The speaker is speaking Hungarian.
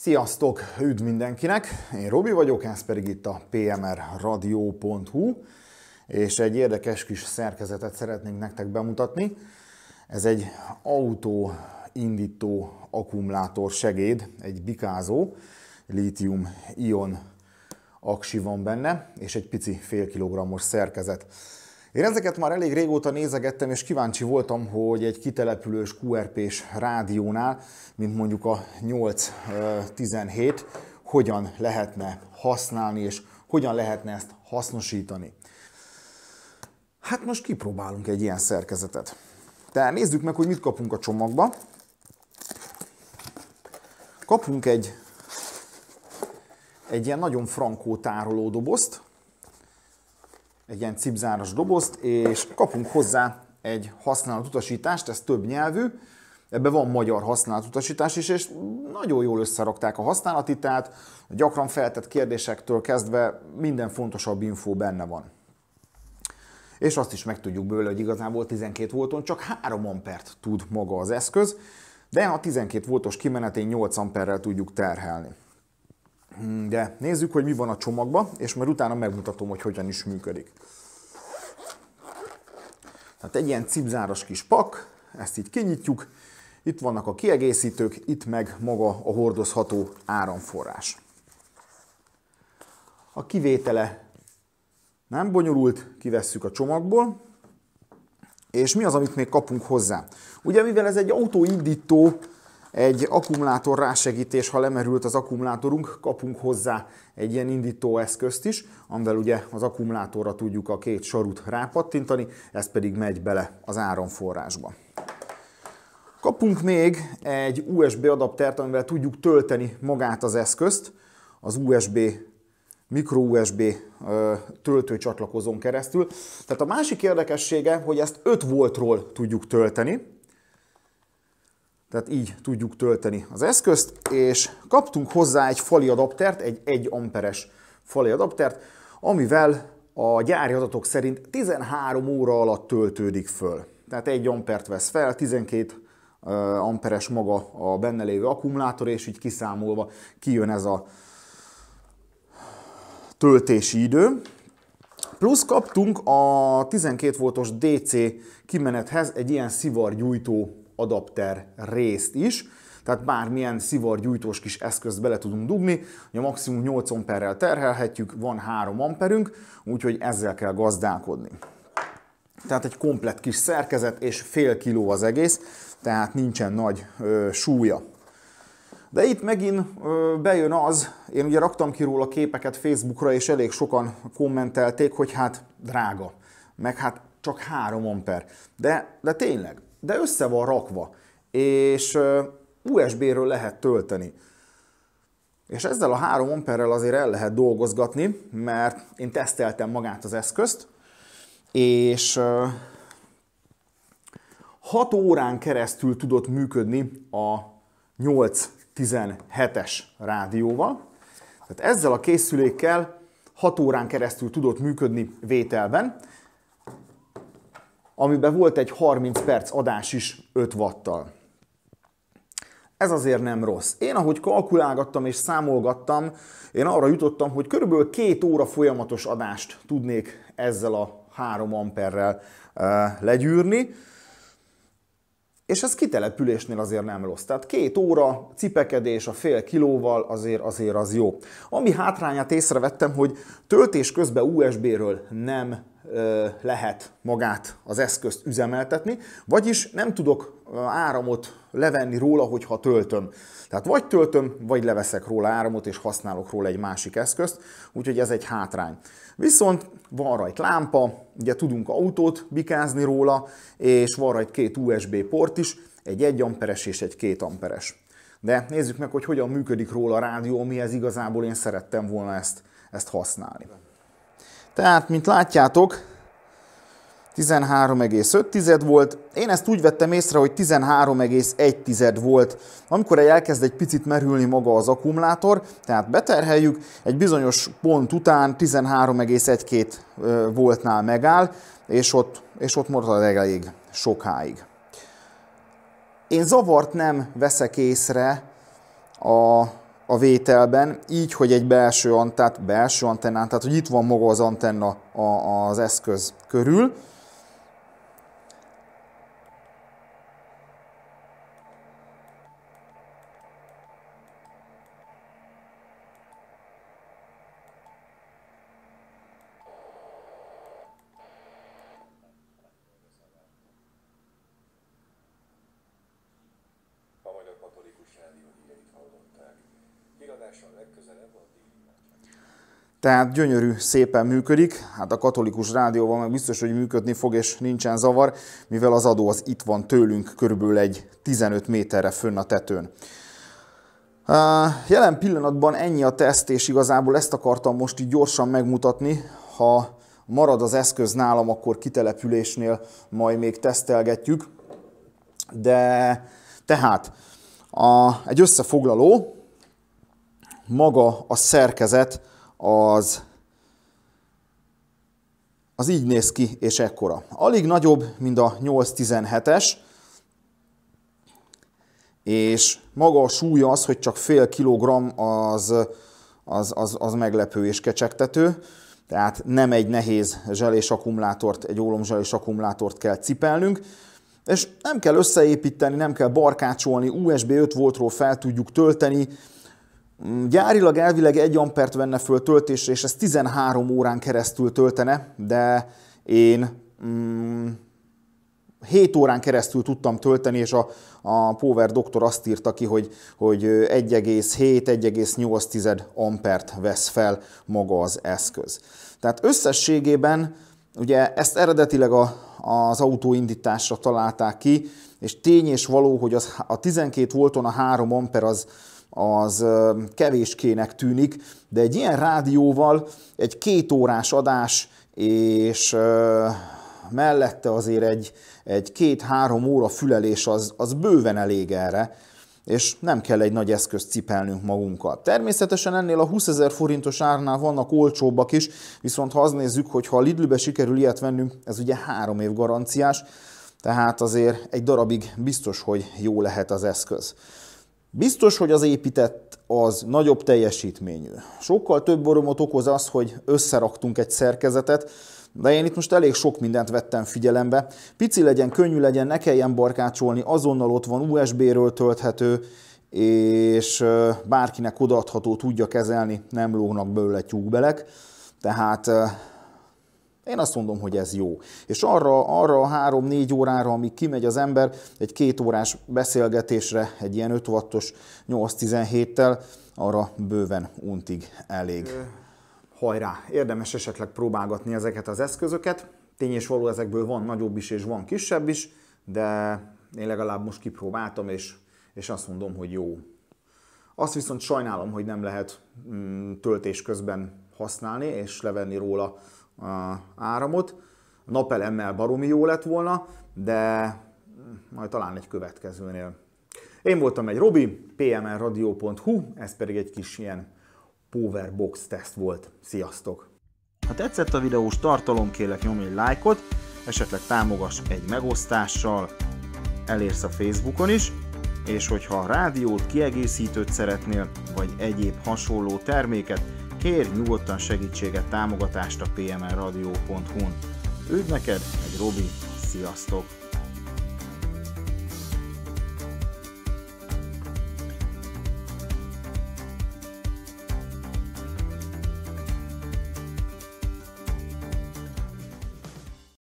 Sziasztok! Üdv mindenkinek! Én Robi vagyok, ez pedig itt a pmrradio.hu, és egy érdekes kis szerkezetet szeretnénk nektek bemutatni. Ez egy autóindító akkumulátor segéd, egy bikázó, lítium-ion aksi van benne, és egy pici fél kilogrammos szerkezet. Én ezeket már elég régóta nézegettem, és kíváncsi voltam, hogy egy kitelepülős QRP-s rádiónál, mint mondjuk a 817, hogyan lehetne használni, és hogyan lehetne ezt hasznosítani. Hát most kipróbálunk egy ilyen szerkezetet. Tehát nézzük meg, hogy mit kapunk a csomagba. Kapunk egy, egy ilyen nagyon frankó dobozt, egy ilyen cipzáros dobozt, és kapunk hozzá egy használatutasítást, ez több nyelvű, Ebben van magyar használatutasítás is, és nagyon jól összerakták a használatitát, gyakran feltett kérdésektől kezdve minden fontosabb info benne van. És azt is megtudjuk bőle, hogy igazából 12 volton csak 3 ampert tud maga az eszköz, de a 12 voltos kimenetén 8 amperrel tudjuk terhelni. Hm, de nézzük, hogy mi van a csomagban, és majd utána megmutatom, hogy hogyan is működik. Tehát egy ilyen cipzáros kis pak, ezt így kinyitjuk, itt vannak a kiegészítők, itt meg maga a hordozható áramforrás. A kivétele nem bonyolult, kivesszük a csomagból, és mi az, amit még kapunk hozzá? Ugye mivel ez egy autóindító egy akkumulátor rásegítés, ha lemerült az akkumulátorunk, kapunk hozzá egy ilyen indító eszközt is, amivel ugye az akkumulátorra tudjuk a két sarut rápattintani, ez pedig megy bele az áramforrásba. Kapunk még egy USB adaptert, amivel tudjuk tölteni magát az eszközt, az USB mikro USB töltőcsatlakozón keresztül. Tehát a másik érdekessége, hogy ezt 5 voltról tudjuk tölteni, tehát így tudjuk tölteni az eszközt, és kaptunk hozzá egy fali adaptert, egy 1 amperes fali adaptert, amivel a gyári adatok szerint 13 óra alatt töltődik föl. Tehát 1 ampert vesz fel, 12 amperes maga a benne lévő akkumulátor, és így kiszámolva kijön ez a töltési idő. Plusz kaptunk a 12 voltos DC kimenethez egy ilyen szivargyújtó adapter részt is, tehát bármilyen szivargyújtós kis eszközt bele tudunk dugni, a maximum 8 amperrel terhelhetjük, van 3 amperünk, úgyhogy ezzel kell gazdálkodni. Tehát egy komplett kis szerkezet, és fél kiló az egész, tehát nincsen nagy ö, súlya. De itt megint ö, bejön az, én ugye raktam ki róla képeket Facebookra, és elég sokan kommentelték, hogy hát drága, meg hát csak 3 amper. De, de tényleg, de össze van rakva, és USB-ről lehet tölteni. És ezzel a 3 amperrel azért el lehet dolgozgatni, mert én teszteltem magát az eszközt, és 6 órán keresztül tudott működni a 817-es rádióval. Tehát ezzel a készülékkel 6 órán keresztül tudott működni vételben, amiben volt egy 30 perc adás is 5 watttal. Ez azért nem rossz. Én ahogy kalkulálgattam és számolgattam, én arra jutottam, hogy körülbelül két óra folyamatos adást tudnék ezzel a 3 amperrel eh, legyűrni, és ez kitelepülésnél azért nem rossz. Tehát két óra cipekedés a fél kilóval azért, azért az jó. Ami hátrányát észrevettem, hogy töltés közben USB-ről nem lehet magát az eszközt üzemeltetni, vagyis nem tudok áramot levenni róla, hogyha töltöm. Tehát vagy töltöm, vagy leveszek róla áramot, és használok róla egy másik eszközt, úgyhogy ez egy hátrány. Viszont van rajt lámpa, ugye tudunk autót bikázni róla, és van rajt két USB port is, egy 1 amperes és egy 2 amperes. De nézzük meg, hogy hogyan működik róla a rádió, mihez igazából én szerettem volna ezt, ezt használni. Tehát, mint látjátok, 13,5 volt. Én ezt úgy vettem észre, hogy 13,1 volt. Amikor elkezd egy picit merülni maga az akkumulátor, tehát beterheljük, egy bizonyos pont után 13,12 voltnál megáll, és ott, és ott marad legelég sokáig. Én zavart nem veszek észre a a vételben, így, hogy egy belső antennát, belső antennán, tehát hogy itt van maga az antenna az eszköz körül, forrással legközelebb, tehát gyönyörű, szépen működik, hát a katolikus rádióban meg biztos, hogy működni fog és nincsen zavar, mivel az adó az itt van tőlünk körülbelül egy 15 méterre fönn a tetőn. Jelen pillanatban ennyi a teszt, és igazából ezt akartam most így gyorsan megmutatni. Ha marad az eszköz nálam, akkor kitelepülésnél majd még tesztelgetjük. De tehát a, egy összefoglaló, maga a szerkezet az, az így néz ki, és ekkora. Alig nagyobb, mint a 817 es és maga a súlya az, hogy csak fél kilogramm az, az, az, az meglepő és kecsegtető, tehát nem egy nehéz zselés akkumulátort, egy zselés akkumulátort kell cipelnünk, és nem kell összeépíteni, nem kell barkácsolni, USB 5 voltról fel tudjuk tölteni, Gyárilag elvileg 1 ampert venne föl töltésre, és ez 13 órán keresztül töltene, de én mm, 7 órán keresztül tudtam tölteni, és a, a Power doktor azt írta ki, hogy, hogy 1,7-1,8 ampert vesz fel maga az eszköz. Tehát összességében ugye ezt eredetileg a, az autóindításra találták ki, és tény és való, hogy az, a 12 volton a 3 amper az, az kevéskének tűnik, de egy ilyen rádióval egy két órás adás, és mellette azért egy, egy két-három óra fülelés az, az bőven elég erre, és nem kell egy nagy eszközt cipelnünk magunkkal. Természetesen ennél a 20 ezer forintos árnál vannak olcsóbbak is, viszont ha azt nézzük, hogy ha a Lidlbe sikerül ilyet vennünk, ez ugye három év garanciás, tehát azért egy darabig biztos, hogy jó lehet az eszköz. Biztos, hogy az épített az nagyobb teljesítményű. Sokkal több boromot okoz az, hogy összeraktunk egy szerkezetet, de én itt most elég sok mindent vettem figyelembe. Pici legyen, könnyű legyen, ne kelljen barkácsolni, azonnal ott van, USB-ről tölthető, és bárkinek odaadható tudja kezelni, nem lógnak belőle tyúkbelek. Tehát én azt mondom, hogy ez jó. És arra, arra a három-négy órára, amíg kimegy az ember egy két órás beszélgetésre, egy ilyen 5 wattos 8-17-tel, arra bőven untig elég. Hajrá! Érdemes esetleg próbálgatni ezeket az eszközöket. Tény és való ezekből van nagyobb is és van kisebb is, de én legalább most kipróbáltam, és, és azt mondom, hogy jó. Azt viszont sajnálom, hogy nem lehet mm, töltés közben használni, és levenni róla áramot. A napelemmel baromi jó lett volna, de majd talán egy következőnél. Én voltam egy Robi, pmlradio.hu, ez pedig egy kis ilyen powerbox teszt volt. Sziasztok! Ha tetszett a videós tartalom, kérlek nyomj egy lájkot, esetleg támogass egy megosztással, elérsz a Facebookon is, és hogyha a rádiót, kiegészítőt szeretnél, vagy egyéb hasonló terméket, Kérj nyugodtan segítséget, támogatást a pmrradio.hu-n. Üdv neked, egy Robi, sziasztok!